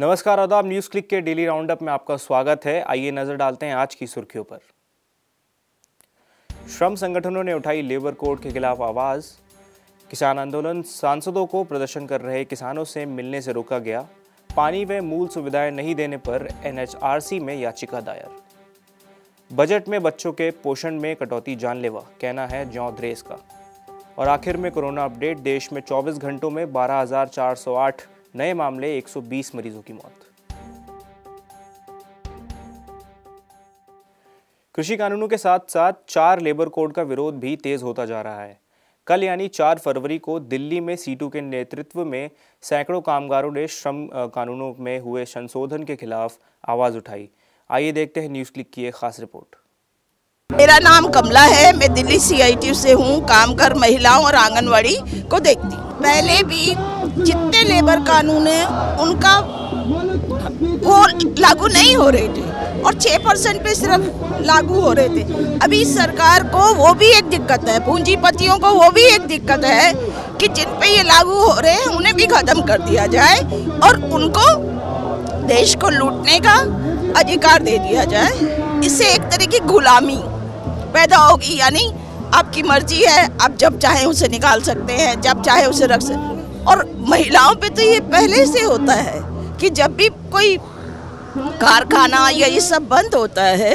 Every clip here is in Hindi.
नमस्कार आदाब न्यूज़ क्लिक के डेली राउंडअप में आपका स्वागत है आइए नज़र डालते हैं आज की सुर्खियों पर श्रम संगठनों ने उठाई लेबर कोड के खिलाफ आवाज़ किसान आंदोलन सांसदों को प्रदर्शन कर रहे किसानों से मिलने से रोका गया पानी व मूल सुविधाएं नहीं देने पर एनएचआरसी में याचिका दायर बजट में बच्चों के पोषण में कटौती जानलेवा कहना है जौ द्रेस का और आखिर में कोरोना अपडेट देश में 24 घंटों में 12,408 नए मामले 120 मरीजों की मौत कृषि कानूनों के साथ साथ चार लेबर कोड का विरोध भी तेज होता जा रहा है कल यानी 4 फरवरी को दिल्ली में सीटू के नेतृत्व में सैकड़ों कामगारों ने श्रम कानूनों में हुए संशोधन के खिलाफ आवाज़ उठाई आइए देखते हैं न्यूज़ क्लिक की एक खास रिपोर्ट मेरा नाम कमला है मैं दिल्ली सीआईटी से हूँ कर महिलाओं और आंगनवाड़ी को देखती पहले भी जितने लेबर कानून है उनका वो लागू नहीं हो रहे थे और छः परसेंट पे सिर्फ लागू हो रहे थे अभी सरकार को वो भी एक दिक्कत है पूंजीपतियों को वो भी एक दिक्कत है कि जिन पे ये लागू हो रहे हैं उन्हें भी ख़त्म कर दिया जाए और उनको देश को लूटने का अधिकार दे दिया जाए इससे एक तरह की गुलामी पैदा होगी यानी आपकी मर्जी है आप जब चाहे उसे निकाल सकते हैं जब चाहे उसे रख सकते और महिलाओं पे तो ये पहले से होता है कि जब भी कोई कारखाना या ये सब बंद होता है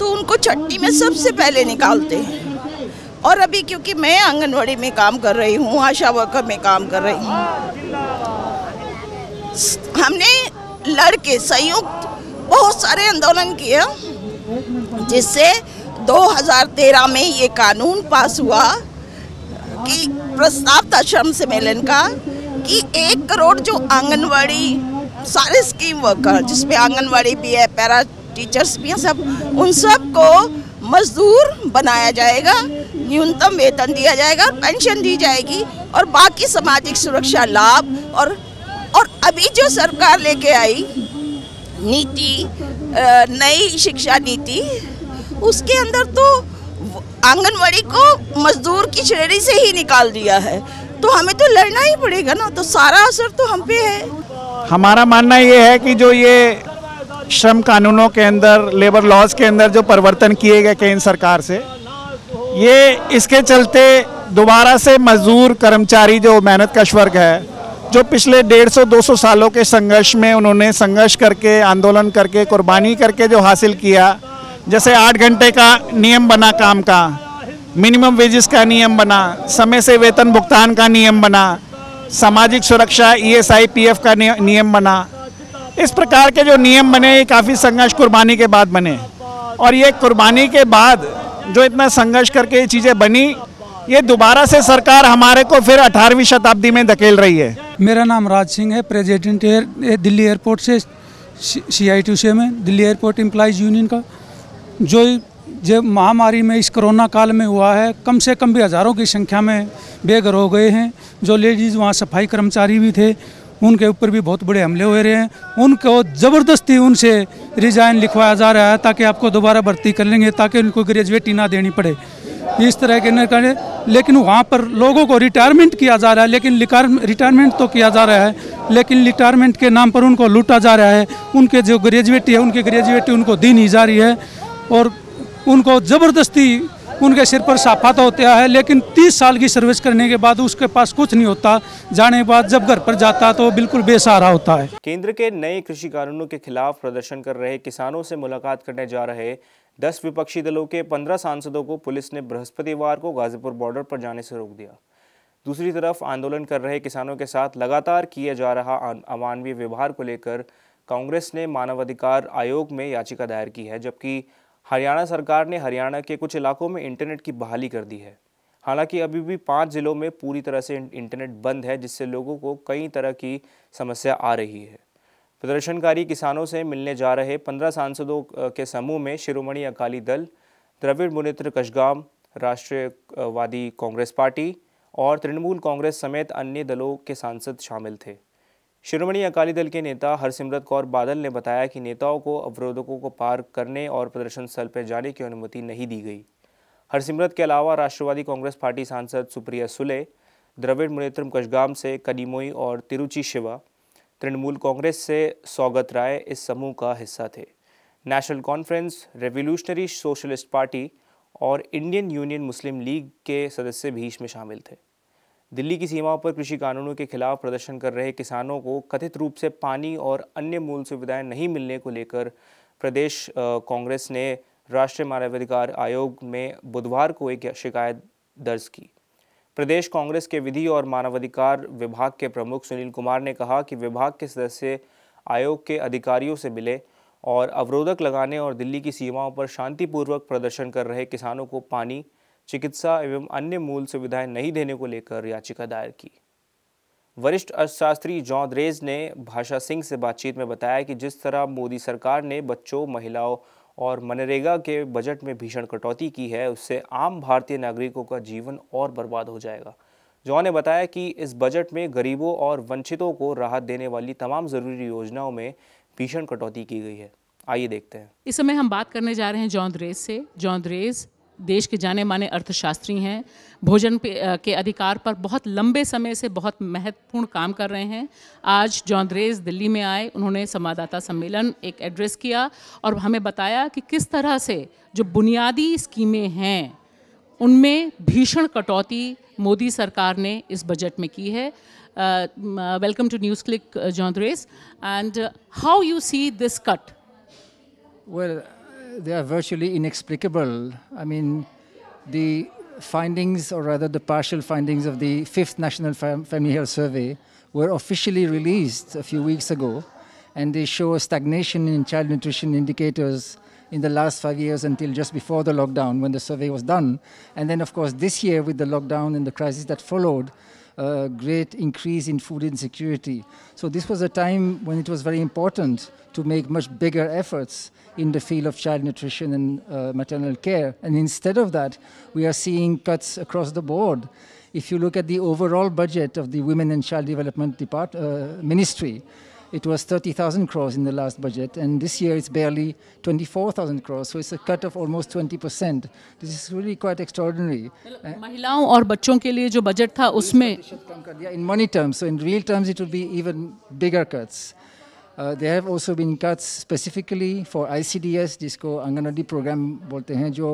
तो उनको छट्टी में सबसे पहले निकालते हैं और अभी क्योंकि मैं आंगनवाड़ी में काम कर रही हूँ आशा वर्कर में काम कर रही हूँ हमने लड़के संयुक्त बहुत सारे आंदोलन किया जिससे 2013 में ये कानून पास हुआ कि प्रस्ताव था श्रम सम्मेलन का कि एक करोड़ जो आंगनवाड़ी सारे स्कीम वर्कर जिसमें आंगनवाड़ी भी है पैरा टीचर्स भी हैं सब उन सब को मजदूर बनाया जाएगा न्यूनतम वेतन दिया जाएगा पेंशन दी जाएगी और बाकी सामाजिक सुरक्षा लाभ और और अभी जो सरकार लेके आई नीति नई शिक्षा नीति उसके अंदर तो आंगनवाड़ी को मजदूर की श्रेणी से ही निकाल दिया है तो हमें तो लड़ना ही पड़ेगा ना तो सारा असर तो हम पे है हमारा मानना ये है कि जो ये श्रम कानूनों के अंदर लेबर लॉज के अंदर जो परिवर्तन किए गए केंद्र सरकार से ये इसके चलते दोबारा से मजदूर कर्मचारी जो मेहनत का वर्ग है जो पिछले डेढ़ सौ दो सौ सालों के संघर्ष में उन्होंने संघर्ष करके आंदोलन करके कुर्बानी करके जो हासिल किया जैसे आठ घंटे का नियम बना काम का मिनिमम वेजेस का नियम बना समय से वेतन भुगतान का नियम बना सामाजिक सुरक्षा ई e पीएफ का नियम बना इस प्रकार के जो नियम बने ये काफ़ी संघर्ष कुर्बानी के बाद बने और ये कुर्बानी के बाद जो इतना संघर्ष करके ये चीज़ें बनी ये दोबारा से सरकार हमारे को फिर 18वीं शताब्दी में धकेल रही है मेरा नाम राज सिंह है प्रेजिडेंट एयर दिल्ली एयरपोर्ट से सी आई में दिल्ली एयरपोर्ट एम्प्लाइज यूनियन का जो जो महामारी में इस कोरोना काल में हुआ है कम से कम भी हज़ारों की संख्या में बेघर हो गए हैं जो लेडीज़ वहाँ सफाई कर्मचारी भी थे उनके ऊपर भी बहुत बड़े हमले हो रहे हैं उनको ज़बरदस्ती उनसे रिज़ाइन लिखवाया जा रहा है ताकि आपको दोबारा भर्ती कर लेंगे ताकि उनको ग्रेजुएटी ना देनी पड़े इस तरह के निर्णय लेकिन वहाँ पर लोगों को रिटायरमेंट किया जा रहा है लेकिन रिटायरमेंट तो किया जा रहा है लेकिन रिटायरमेंट के नाम पर उनको लूटा जा रहा है उनके जो ग्रेजुएटी है उनकी ग्रेजुएटी उनको दी नहीं जा रही है और उनको ज़बरदस्ती उनके सिर पर साफाता होता है लेकिन 30 साल की सर्विस करने के बाद उसके पास कुछ नहीं होता जाने के बाद जब घर पर जाता तो बिल्कुल बेसहारा होता है केंद्र के नए कृषि कानूनों के खिलाफ प्रदर्शन कर रहे किसानों से मुलाकात करने जा रहे 10 विपक्षी दलों के 15 सांसदों को पुलिस ने बृहस्पतिवार को गाजीपुर बॉर्डर पर जाने से रोक दिया दूसरी तरफ आंदोलन कर रहे किसानों के साथ लगातार किया जा रहा अमानवीय व्यवहार को लेकर कांग्रेस ने मानवाधिकार आयोग में याचिका दायर की है जबकि हरियाणा सरकार ने हरियाणा के कुछ इलाकों में इंटरनेट की बहाली कर दी है हालांकि अभी भी पाँच ज़िलों में पूरी तरह से इंटरनेट बंद है जिससे लोगों को कई तरह की समस्या आ रही है प्रदर्शनकारी किसानों से मिलने जा रहे पंद्रह सांसदों के समूह में शिरोमणि अकाली दल द्रविड़ मुनेत्र कशगाम राष्ट्रीयवादी कांग्रेस पार्टी और तृणमूल कांग्रेस समेत अन्य दलों के सांसद शामिल थे श्रोमणी अकाली दल के नेता हरसिमरत कौर बादल ने बताया कि नेताओं को अवरोधकों को पार करने और प्रदर्शन स्थल पर जाने की अनुमति नहीं दी गई हरसिमरत के अलावा राष्ट्रवादी कांग्रेस पार्टी सांसद सुप्रिया सुले द्रविड़ मुनेत्रम कशगाम से कनीमोई और तिरुचि शिवा तृणमूल कांग्रेस से सौगत राय इस समूह का हिस्सा थे National Conference Revolutionary Socialist Party और इंडियन यूनियन मुस्लिम लीग के सदस्य भी इसमें शामिल थे दिल्ली की सीमाओं पर कृषि कानूनों के खिलाफ प्रदर्शन कर रहे किसानों को कथित रूप से पानी और अन्य मूल सुविधाएं नहीं मिलने को लेकर प्रदेश कांग्रेस ने राष्ट्रीय मानवाधिकार आयोग में बुधवार को एक शिकायत दर्ज की प्रदेश कांग्रेस के विधि और मानवाधिकार विभाग के प्रमुख सुनील कुमार ने कहा कि विभाग के सदस्य आयोग के अधिकारियों से मिले और अवरोधक लगाने और दिल्ली की सीमाओं पर शांतिपूर्वक प्रदर्शन कर रहे किसानों को पानी चिकित्सा एवं अन्य मूल सुविधाएं नहीं देने को लेकर याचिका दायर की वरिष्ठ अर्थशास्त्री जॉन रेज ने भाषा सिंह से बातचीत में बताया कि जिस तरह मोदी सरकार ने बच्चों महिलाओं और मनरेगा के बजट में भीषण कटौती की है उससे आम भारतीय नागरिकों का जीवन और बर्बाद हो जाएगा जॉन ने बताया कि इस बजट में गरीबों और वंचितों को राहत देने वाली तमाम ज़रूरी योजनाओं में भीषण कटौती की गई है आइए देखते हैं इस समय हम बात करने जा रहे हैं जॉन द्रेज से जॉन द्रेज देश के जाने माने अर्थशास्त्री हैं भोजन पे, के अधिकार पर बहुत लंबे समय से बहुत महत्वपूर्ण काम कर रहे हैं आज जॉन्द्रेज दिल्ली में आए उन्होंने संवाददाता सम्मेलन एक एड्रेस किया और हमें बताया कि किस तरह से जो बुनियादी स्कीमें हैं उनमें भीषण कटौती मोदी सरकार ने इस बजट में की है welcome to News Click Jean Dreze and how you see this cut well they are virtually inexplicable. I mean, the findings, or rather the partial findings of the fifth National Fam Family Health Survey, were officially released a few weeks ago, and they show a stagnation in child nutrition indicators in the last five years until just before the lockdown when the survey was done. And then, of course, this year with the lockdown and the crisis that followed, uh, great increase in food insecurity. So this was a time when it was very important to make much bigger efforts in the field of child nutrition and uh, maternal care. And instead of that, we are seeing cuts across the board. If you look at the overall budget of the Women and Child Development Depart uh, Ministry, it was 30,000 crores in the last budget, and this year it's barely 24,000 crores. So it's a cut of almost 20%. This is really quite extraordinary. महिलाओं और बच्चों के लिए जो बजट था उसमें in money terms. So in real terms, it would be even bigger cuts. Uh, there have also been cuts specifically for ICDS जिसको आंगनवाड़ी प्रोग्राम बोलते हैं जो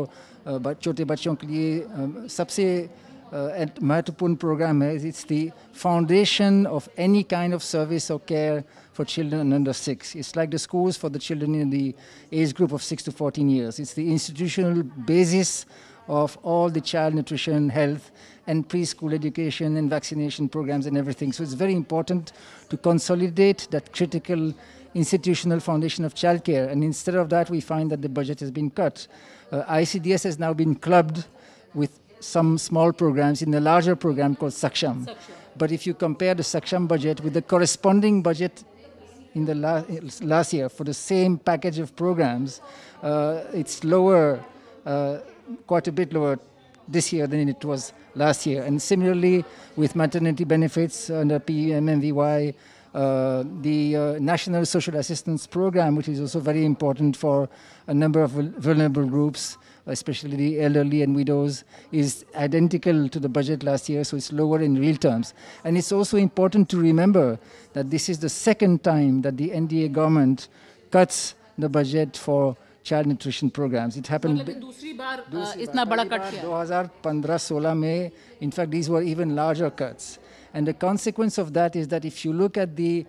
uh, छोटे बच्चों के लिए um, सबसे uh, महत्वपूर्ण प्रोग्राम है it's the foundation of any kind of service और care for children under six. It's like the schools for the children in the age group of six to 14 years. It's the institutional basis of all the child nutrition, health, and preschool education and vaccination programs and everything. So it's very important to consolidate that critical institutional foundation of childcare. And instead of that, we find that the budget has been cut. Uh, ICDS has now been clubbed with some small programs in a larger program called Saksham. Saksham. But if you compare the Saksham budget with the corresponding budget in the la last year for the same package of programs. Uh, it's lower, uh, quite a bit lower this year than it was last year. And similarly, with maternity benefits under PMMVY, uh, the uh, National Social Assistance Program, which is also very important for a number of vulnerable groups, especially the elderly and widows, is identical to the budget last year, so it's lower in real terms. And it's also important to remember that this is the second time that the NDA government cuts the budget for child nutrition programs. It happened. दूसरी बार दूसरी इतना बड़ा कट किया 2015-16 में in fact these were even larger cuts and the consequence of that is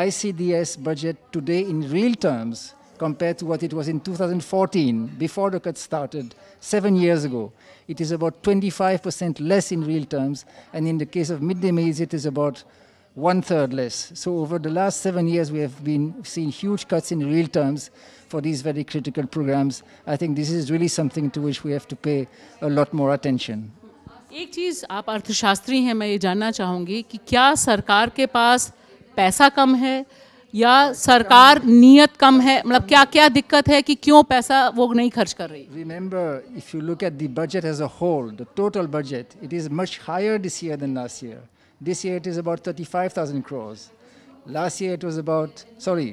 ICDS budget today in real terms, compared to what it was in 2014, before the cuts started, seven years ago. It is about 25% less in real terms, and in the case of midday meals, it is about one third less. So over the last seven years, we have been seeing huge cuts in real terms for these very critical programs. I think this is really something to which we have to pay a lot more attention. एक चीज़ आप अर्थशास्त्री हैं मैं ये जानना चाहूँगी कि क्या सरकार के पास पैसा कम है या सरकार नियत कम है मतलब क्या क्या दिक्कत है कि क्यों पैसा वो नहीं खर्च कर रही remember if you look at the budget as a whole the total budget it is much higher this year than last year this year it is about 35000 crores last year it was about sorry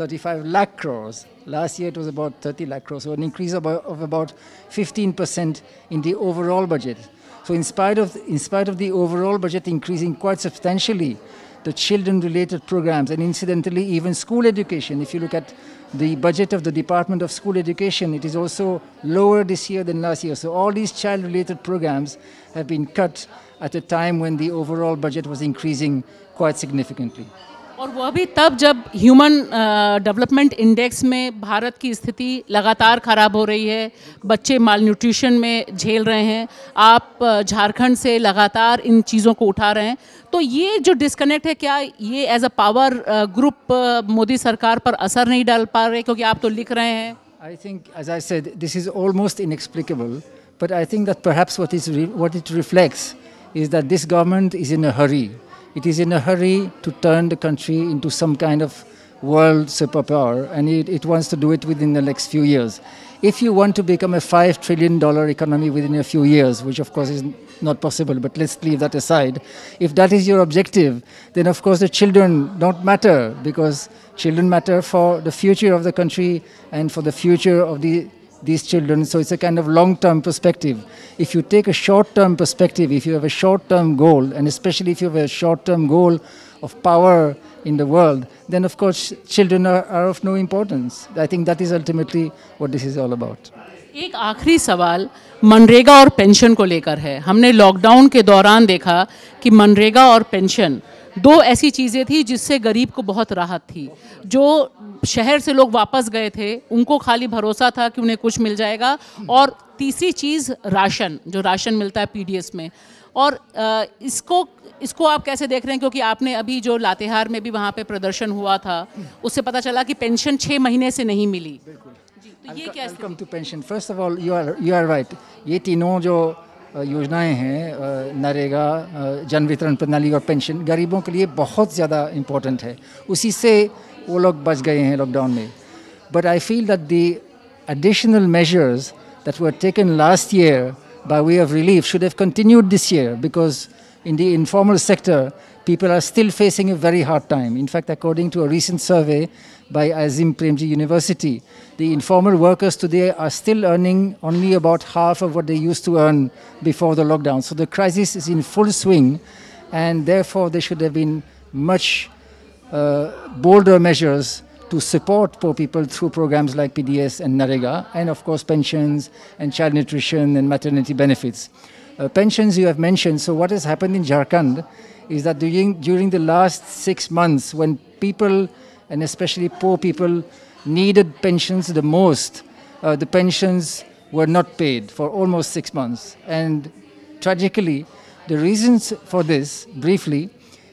thirty five lakh crores last year it was about 30 lakh crores increase of about percent in the overall budget so inspire spite of in of the overall budget increasing quite substantially the children related programs, and incidentally, even school education. If you look at the budget of the Department of School Education, it is also lower this year than last year. So, all these child related programs have been cut at a time when the overall budget was increasing quite significantly. और वह भी तब जब ह्यूमन डेवलपमेंट इंडेक्स में भारत की स्थिति लगातार ख़राब हो रही है बच्चे माल न्यूट्रिशन में झेल रहे हैं आप uh, झारखंड से लगातार इन चीज़ों को उठा रहे हैं तो ये जो डिस्कनेक्ट है क्या ये as a power group Modi सरकार पर असर नहीं डाल पा रहे क्योंकि आप तो लिख रहे हैं I think as I said this is almost inexplicable but I think that perhaps what is what it reflects is that this government is in a hurry It is in a hurry to turn the country into some kind of world superpower, and it, it wants to do it within the next few years. If you want to become a $5 trillion economy within a few years, which of course is not possible, but let's leave that aside. If that is your objective, then of course the children don't matter because children matter for the future of the country and for the future of the these children. So it's a kind of long term perspective. If you take a short term perspective, if you have a short term goal, and especially if you have a short term goal of power in the world, then of course children are, are of no importance. I think that is ultimately what this is all about. एक आखिरी सवाल मनरेगा और पेंशन को लेकर है हमने लॉकडाउन के दौरान देखा कि मनरेगा और पेंशन दो ऐसी चीज़ें थी जिससे गरीब को बहुत राहत थी जो शहर से लोग वापस गए थे उनको खाली भरोसा था कि उन्हें कुछ मिल जाएगा और तीसरी चीज़ राशन जो राशन मिलता है पीडीएस में और इसको इसको आप कैसे देख रहे हैं क्योंकि आपने अभी जो लातेहार में भी वहाँ पे प्रदर्शन हुआ था उससे पता चला कि पेंशन छः महीने से नहीं मिली जी तो ये क्या come to pension first of all you are you are right ये तीनों जो योजनाएं हैं नरेगा जन वितरण प्रणाली और पेंशन गरीबों के लिए बहुत ज़्यादा इम्पोर्टेंट है उसी से वो लोग बच गए हैं लॉकडाउन में but I feel that the additional measures that were taken last year by way of relief should have continued this year because in the informal sector people are still facing a very hard time. In fact, according to a recent survey by Azim Premji University, the informal workers today are still earning only about half of what they used to earn before the lockdown. So the crisis is in full swing, and therefore there should have been much uh, bolder measures to support poor people through programs like PDS and NAREGA, and of course pensions and child nutrition and maternity benefits. Uh, pensions you have mentioned, so what has happened in Jharkhand is that during, during the last six months, when people, and especially poor people, needed pensions the most, uh, the pensions were not paid for almost six months. And tragically, the reasons for this, briefly,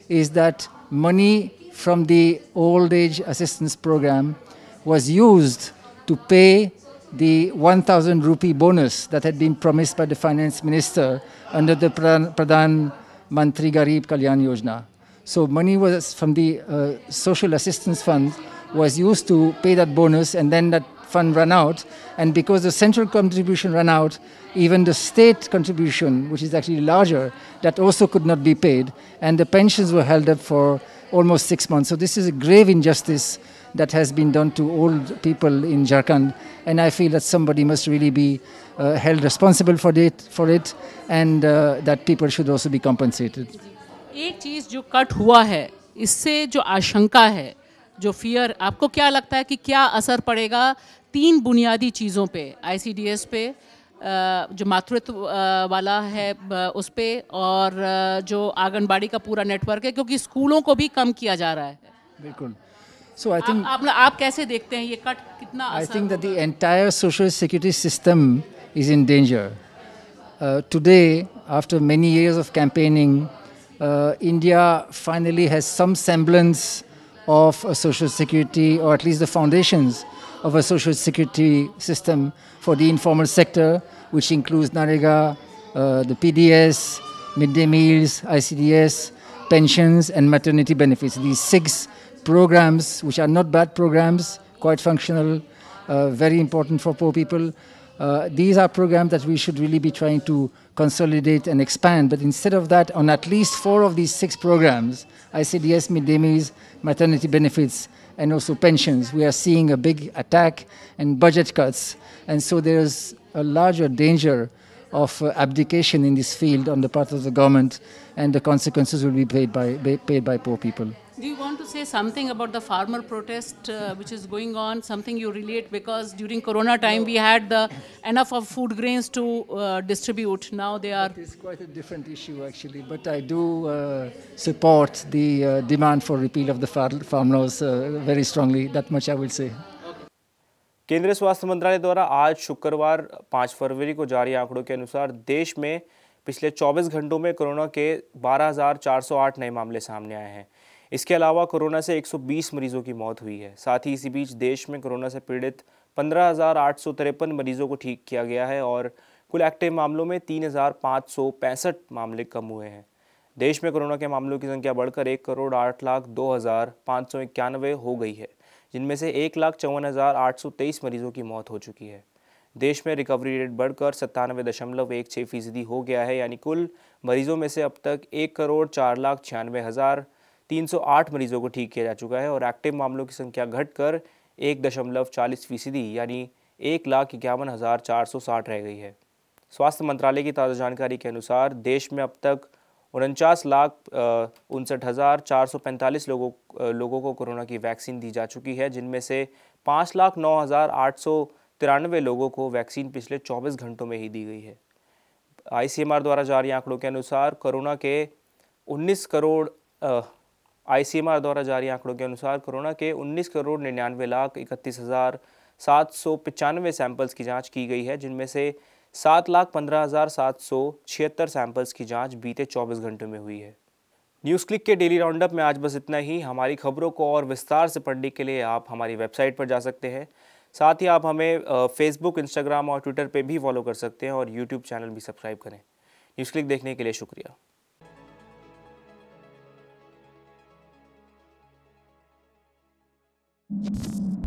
is that money from the old age assistance program was used to pay the 1,000 rupee bonus that had been promised by the finance minister under the Pradhan Mantri Garib Kalyan Yojana. So money was from the uh, social assistance fund was used to pay that bonus, and then that fund ran out. And because the central contribution ran out, even the state contribution, which is actually larger, that also could not be paid. And the pensions were held up for almost six months. So this is a grave injustice that has been done to old people in Jharkhand. And I feel that somebody must really be uh, held responsible for it, for it and uh, that people should also be compensated. एक चीज़ जो कट हुआ है इससे जो आशंका है जो फियर आपको क्या लगता है कि क्या असर पड़ेगा तीन बुनियादी चीज़ों पे आईसीडीएस पे जो मातृत्व वाला है उस पर और जो आंगनबाड़ी का पूरा नेटवर्क है क्योंकि स्कूलों को भी कम किया जा रहा है बिल्कुल So I think आप, आप कैसे देखते हैं ये कट कितना I think that the entire social security system is in danger. Uh, today, after many years of campaigning, uh, India finally has some semblance of a social security, or at least the foundations of a social security system for the informal sector, which includes NAREGA, uh, the PDS, midday meals, ICDS, pensions, and maternity benefits. These six programs, which are not bad programs, quite functional, uh, very important for poor people. Uh, these are programs that we should really be trying to consolidate and expand. But instead of that, on at least four of these six programs, ICDS, midday maternity benefits, and also pensions, we are seeing a big attack and budget cuts. And so there's a larger danger of uh, abdication in this field on the part of the government, and the consequences will be paid by, paid by poor people. Do you want to say something about the farmer protest uh, which is going on? Something you relate because during Corona time we had the enough of food grains to uh, distribute. Now they are. It's quite a different issue actually, but I do uh, support the uh, demand for repeal of the farm laws uh, very strongly. That much I will say. केंद्रीय स्वास्थ्य मंत्रालय द्वारा आज शुक्रवार पाँच फरवरी को जारी आंकड़ों के अनुसार देश में पिछले 24 घंटों में कोरोना के 12,408 नए मामले सामने आए हैं इसके अलावा कोरोना से 120 मरीजों की मौत हुई है साथ ही इसी बीच देश में कोरोना से पीड़ित पंद्रह मरीजों को ठीक किया गया है और कुल एक्टिव मामलों में तीन मामले कम हुए हैं देश में कोरोना के मामलों की संख्या बढ़कर एक करोड़ आठ लाख दो हज़ार पाँच सौ इक्यानवे हो गई है जिनमें से एक लाख चौवन हज़ार आठ सौ तेईस मरीजों की मौत हो चुकी है देश में रिकवरी रेट बढ़कर सत्तानवे दशमलव एक छः फीसदी हो गया है यानी कुल मरीजों में से अब तक एक करोड़ चार लाख छियानवे हज़ार तीन सौ आठ मरीजों को ठीक किया जा चुका है और एक्टिव मामलों की संख्या घटकर एक दशमलव चालीस फीसदी यानी एक लाख इक्यावन हज़ार चार सौ साठ रह गई है स्वास्थ्य मंत्रालय की ताज़ा जानकारी के अनुसार देश में अब तक उनचास लाख उनसठ हज़ार चार सौ पैंतालीस लोगों लोगों को कोरोना की वैक्सीन दी जा चुकी है जिनमें से पाँच लाख नौ हज़ार आठ सौ तिरानवे लोगों को वैक्सीन पिछले चौबीस घंटों में ही दी गई है आईसीएमआर द्वारा जारी आंकड़ों के अनुसार कोरोना के उन्नीस करोड़ आईसीएमआर द्वारा जारी आंकड़ों के अनुसार कोरोना के उन्नीस करोड़ निन्यानवे लाख इकतीस हज़ार सात सौ पचानवे सैंपल्स की जांच की गई है जिनमें से सात लाख पंद्रह हज़ार सात सौ छिहत्तर सैंपल्स की जांच बीते चौबीस घंटों में हुई है न्यूज़ क्लिक के डेली राउंडअप में आज बस इतना ही हमारी खबरों को और विस्तार से पढ़ने के लिए आप हमारी वेबसाइट पर जा सकते हैं साथ ही आप हमें फेसबुक इंस्टाग्राम और ट्विटर पर भी फॉलो कर सकते हैं और यूट्यूब चैनल भी सब्सक्राइब करें न्यूज़ क्लिक देखने के लिए शुक्रिया you